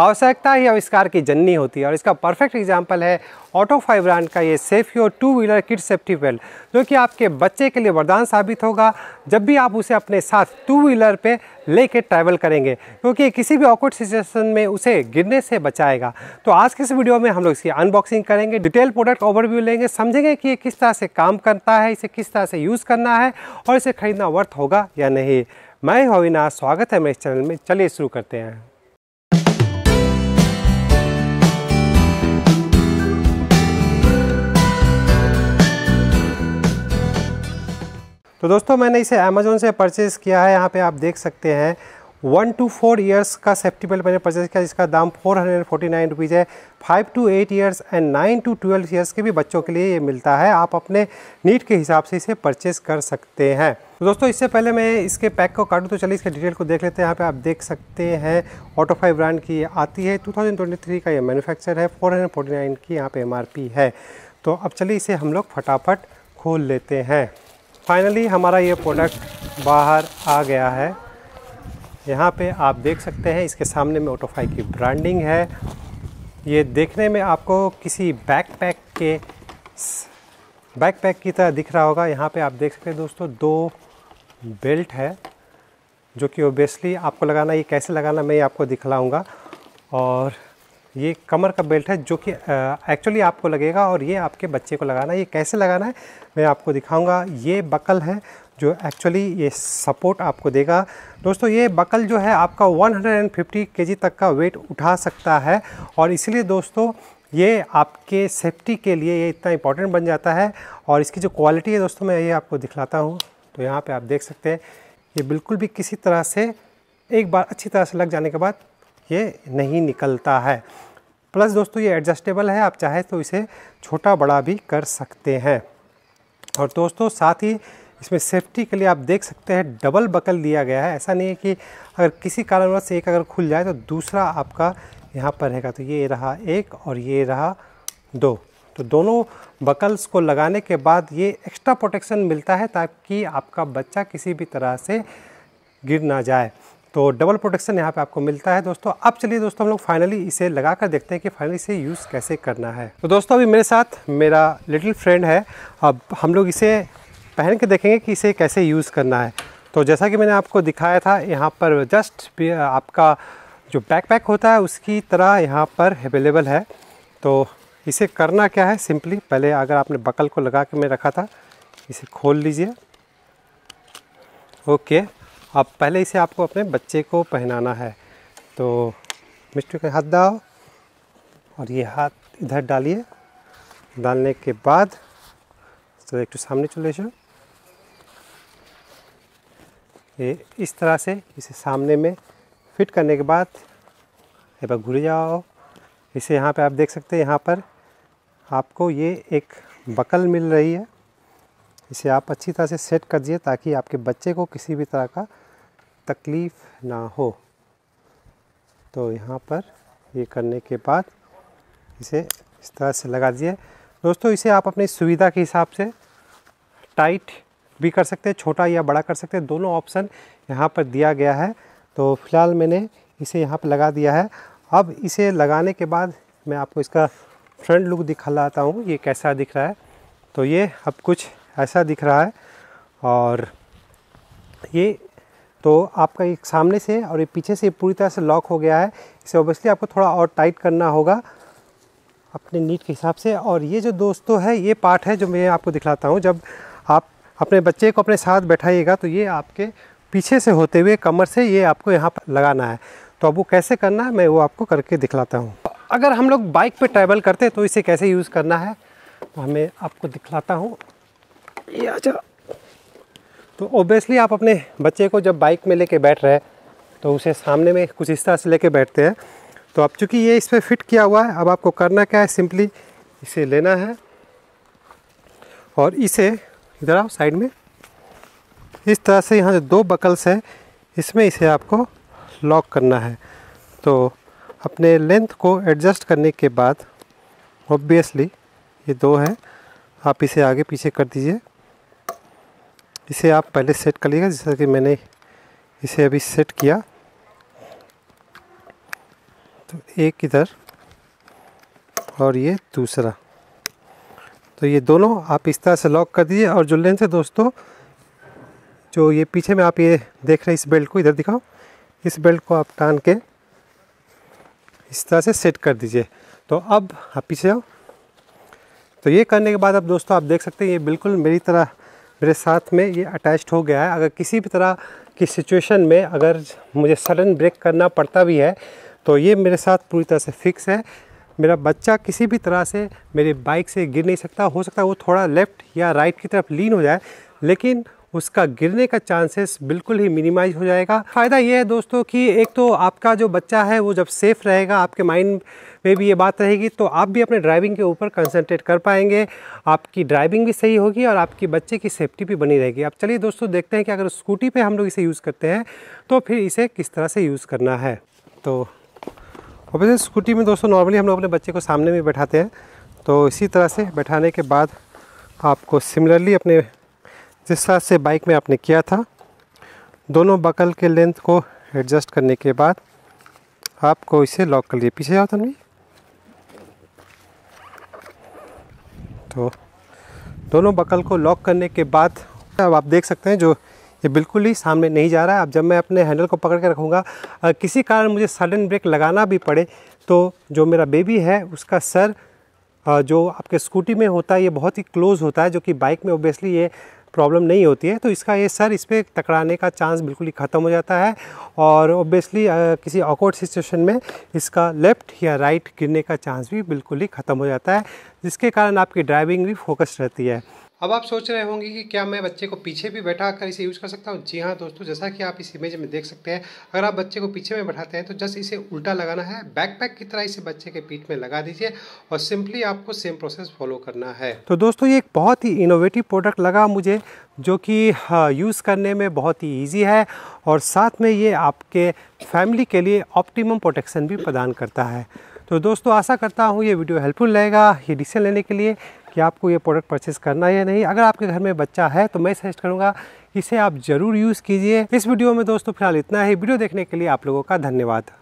आवश्यकता ही आविष्कार की जननी होती है और इसका परफेक्ट एग्जाम्पल है ऑटोफाई ब्रांड का ये Safeo two wheeler kit safety belt जो कि आपके बच्चे के लिए वरदान साबित होगा जब भी आप उसे अपने साथ टू व्हीलर पे लेके ट्रैवल करेंगे क्योंकि तो किसी भी ऑकवर्ड सिचुएशन में उसे गिरने से बचाएगा तो आज के इस वीडियो में हम लोग इसकी अनबॉक्सिंग करेंगे डिटेल प्रोडक्ट ओवरव्यू लेंगे समझेंगे कि ये किस तरह से काम करता है इसे किस तरह से यूज़ करना है और इसे खरीदना वर्थ होगा या नहीं मैं होविना स्वागत है मेरे इस चैनल में चलिए शुरू करते हैं तो दोस्तों मैंने इसे अमेजोन से परचेज़ किया है यहाँ पे आप देख सकते हैं वन टू फोर ईयर्स का सेफ्टी बेल्ट मैंने परचेज किया जिसका दाम four hundred forty nine rupees है five to eight years and nine to twelve years के भी बच्चों के लिए ये मिलता है आप अपने नीड के हिसाब से इसे परचेज कर सकते हैं तो दोस्तों इससे पहले मैं इसके पैक को काटूँ तो चलिए इसके डिटेल को देख लेते हैं यहाँ पे आप देख सकते हैं ऑटोफाई ब्रांड की ये आती है 2023 का ये मैन्युफैक्चर है 449 की यहाँ पे एमआरपी है तो अब चलिए इसे हम लोग फटाफट खोल लेते हैं फाइनली हमारा ये प्रोडक्ट बाहर आ गया है यहाँ पे आप देख सकते हैं इसके सामने में ओटोफाई की ब्रांडिंग है ये देखने में आपको किसी बैकपैक के बैकपैक की तरह दिख रहा होगा यहाँ पे आप देख सकते हैं दोस्तों दो बेल्ट है जो कि ओबियसली आपको लगाना ये कैसे लगाना मैं ये आपको दिखलाऊँगा और ये कमर का बेल्ट है जो कि एक्चुअली आपको लगेगा और ये आपके बच्चे को लगाना है ये कैसे लगाना है मैं आपको दिखाऊंगा ये बकल है जो एक्चुअली ये सपोर्ट आपको देगा दोस्तों ये बकल जो है आपका 150 केजी तक का वेट उठा सकता है और इसलिए दोस्तों ये आपके सेफ्टी के लिए ये इतना इम्पोर्टेंट बन जाता है और इसकी जो क्वालिटी है दोस्तों मैं ये आपको दिखलाता हूँ तो यहाँ पर आप देख सकते हैं ये बिल्कुल भी किसी तरह से एक बार अच्छी तरह से लग जाने के बाद ये नहीं निकलता है प्लस दोस्तों ये एडजस्टेबल है आप चाहे तो इसे छोटा बड़ा भी कर सकते हैं और दोस्तों साथ ही इसमें सेफ्टी के लिए आप देख सकते हैं डबल बकल दिया गया है ऐसा नहीं है कि अगर किसी कारणवश एक अगर खुल जाए तो दूसरा आपका यहाँ पर रहेगा तो ये रहा एक और ये रहा दो तो दोनों बकल्स को लगाने के बाद ये एक्स्ट्रा प्रोटेक्शन मिलता है ताकि आपका बच्चा किसी भी तरह से गिर ना जाए तो डबल प्रोटेक्शन यहाँ पे आपको मिलता है दोस्तों अब चलिए दोस्तों हम लोग फाइनली इसे लगा कर देखते हैं कि फाइनली इसे यूज़ कैसे करना है तो दोस्तों अभी मेरे साथ मेरा लिटिल फ्रेंड है अब हम लोग इसे पहन के देखेंगे कि इसे कैसे यूज़ करना है तो जैसा कि मैंने आपको दिखाया था यहाँ पर जस्ट आपका जो बैकपैक होता है उसकी तरह यहाँ पर अवेलेबल है तो इसे करना क्या है सिंपली पहले अगर आपने बकल को लगा के मैं रखा था इसे खोल लीजिए ओके आप पहले इसे आपको अपने बच्चे को पहनाना है तो मिस्टर का हाथ दाओ और ये हाथ इधर डालिए डालने के बाद तो एक तो सामने चले जाओ ये इस तरह से इसे सामने में फिट करने के बाद एक बार घुर जाओ इसे यहाँ पे आप देख सकते हैं यहाँ पर आपको ये एक बकल मिल रही है इसे आप अच्छी तरह से सेट कर दिए ताकि आपके बच्चे को किसी भी तरह का तकलीफ़ ना हो तो यहाँ पर ये करने के बाद इसे इस तरह से लगा दिए दोस्तों इसे आप अपनी सुविधा के हिसाब से टाइट भी कर सकते हैं छोटा या बड़ा कर सकते हैं दोनों ऑप्शन यहाँ पर दिया गया है तो फिलहाल मैंने इसे यहाँ पर लगा दिया है अब इसे लगाने के बाद मैं आपको इसका फ्रंट लुक दिखाता हूँ ये कैसा दिख रहा है तो ये अब कुछ ऐसा दिख रहा है और ये तो आपका एक सामने से और ये पीछे से पूरी तरह से लॉक हो गया है इसे ऑब्वियसली आपको थोड़ा और टाइट करना होगा अपने नीट के हिसाब से और ये जो दोस्तों है ये पार्ट है जो मैं आपको दिखलाता हूँ जब आप अपने बच्चे को अपने साथ बैठाइएगा तो ये आपके पीछे से होते हुए कमर से ये आपको यहाँ पर लगाना है तो अब वो कैसे करना है मैं वो आपको करके दिखलाता हूँ अगर हम लोग बाइक पे ट्रैवल करते हैं तो इसे कैसे यूज़ करना है तो हमें आपको दिखलाता हूँ ये अच्छा तो ओबियसली आप अपने बच्चे को जब बाइक में लेके बैठ रहे हैं तो उसे सामने में कुछ इस तरह से लेके बैठते हैं तो अब चूँकि ये इस पर फिट किया हुआ है अब आपको करना क्या है सिंपली इसे लेना है और इसे इधर आओ साइड में इस तरह से यहाँ जो दो बकल्स हैं इसमें इसे आपको लॉक करना है तो अपने लेंथ को एडजस्ट करने के बाद ऑब्वियसली ये दो है आप इसे आगे पीछे कर दीजिए इसे आप पहले सेट कर लीजिएगा जैसा कि मैंने इसे अभी सेट किया तो एक इधर और ये दूसरा तो ये दोनों आप इस तरह से लॉक कर दीजिए और जो लेंस है दोस्तों जो ये पीछे में आप ये देख रहे हैं इस बेल्ट को इधर दिखाओ इस बेल्ट को आप टान के इस तरह से सेट कर दीजिए तो अब आप पीछे आओ तो ये करने के बाद अब दोस्तों आप देख सकते हैं ये बिल्कुल मेरी तरह मेरे साथ में ये अटैच्ड हो गया है अगर किसी भी तरह की सिचुएशन में अगर मुझे सडन ब्रेक करना पड़ता भी है तो ये मेरे साथ पूरी तरह से फिक्स है मेरा बच्चा किसी भी तरह से मेरी बाइक से गिर नहीं सकता हो सकता है वो थोड़ा लेफ़्ट या राइट की तरफ लीन हो जाए लेकिन उसका गिरने का चांसेस बिल्कुल ही मिनिमाइज हो जाएगा फ़ायदा ये है दोस्तों कि एक तो आपका जो बच्चा है वो जब सेफ़ रहेगा आपके माइंड में भी ये बात रहेगी तो आप भी अपने ड्राइविंग के ऊपर कंसंट्रेट कर पाएंगे आपकी ड्राइविंग भी सही होगी और आपकी बच्चे की सेफ्टी भी बनी रहेगी अब चलिए दोस्तों देखते हैं कि अगर स्कूटी पर हम लोग इसे यूज़ करते हैं तो फिर इसे किस तरह से यूज़ करना है तो वैसे स्कूटी में दोस्तों नॉर्मली हम लोग अपने बच्चे को सामने में बैठाते हैं तो इसी तरह से बैठाने के बाद आपको सिमिलरली अपने जिस तरह से बाइक में आपने किया था दोनों बकल के लेंथ को एडजस्ट करने के बाद आपको इसे लॉक कर लिए पीछे जाओ तनवी तो दोनों बकल को लॉक करने के बाद अब आप देख सकते हैं जो ये बिल्कुल ही सामने नहीं जा रहा है अब जब मैं अपने हैंडल को पकड़ के रखूँगा किसी कारण मुझे सडन ब्रेक लगाना भी पड़े तो जो मेरा बेबी है उसका सर जो आपके स्कूटी में होता है ये बहुत ही क्लोज़ होता है जो कि बाइक में ओबियसली ये प्रॉब्लम नहीं होती है तो इसका ये सर इस पर टकराने का चांस बिल्कुल ही ख़त्म हो जाता है और ओबियसली किसी ऑकवर्ड सिचुएशन में इसका लेफ़्ट या राइट गिरने का चांस भी बिल्कुल ही ख़त्म हो जाता है जिसके कारण आपकी ड्राइविंग भी फोकस रहती है अब आप सोच रहे होंगे कि क्या मैं बच्चे को पीछे भी बैठा कर इसे यूज़ कर सकता हूँ जी हाँ दोस्तों जैसा कि आप इस इमेज में देख सकते हैं अगर आप बच्चे को पीछे में बैठाते हैं तो जस्ट इसे उल्टा लगाना है बैकपैक की तरह इसे बच्चे के पीठ में लगा दीजिए और सिंपली आपको सेम प्रोसेस फॉलो करना है तो दोस्तों ये एक बहुत ही इनोवेटिव प्रोडक्ट लगा मुझे जो कि यूज़ हाँ, करने में बहुत ही ईजी है और साथ में ये आपके फैमिली के लिए ऑप्टिमम प्रोटेक्शन भी प्रदान करता है तो दोस्तों आशा करता हूँ ये वीडियो हेल्पफुल रहेगा ये डिसीजन लेने के लिए कि आपको ये प्रोडक्ट परचेस करना है या नहीं अगर आपके घर में बच्चा है तो मैं सजेस्ट करूँगा इसे आप ज़रूर यूज़ कीजिए इस वीडियो में दोस्तों फिलहाल इतना ही वीडियो देखने के लिए आप लोगों का धन्यवाद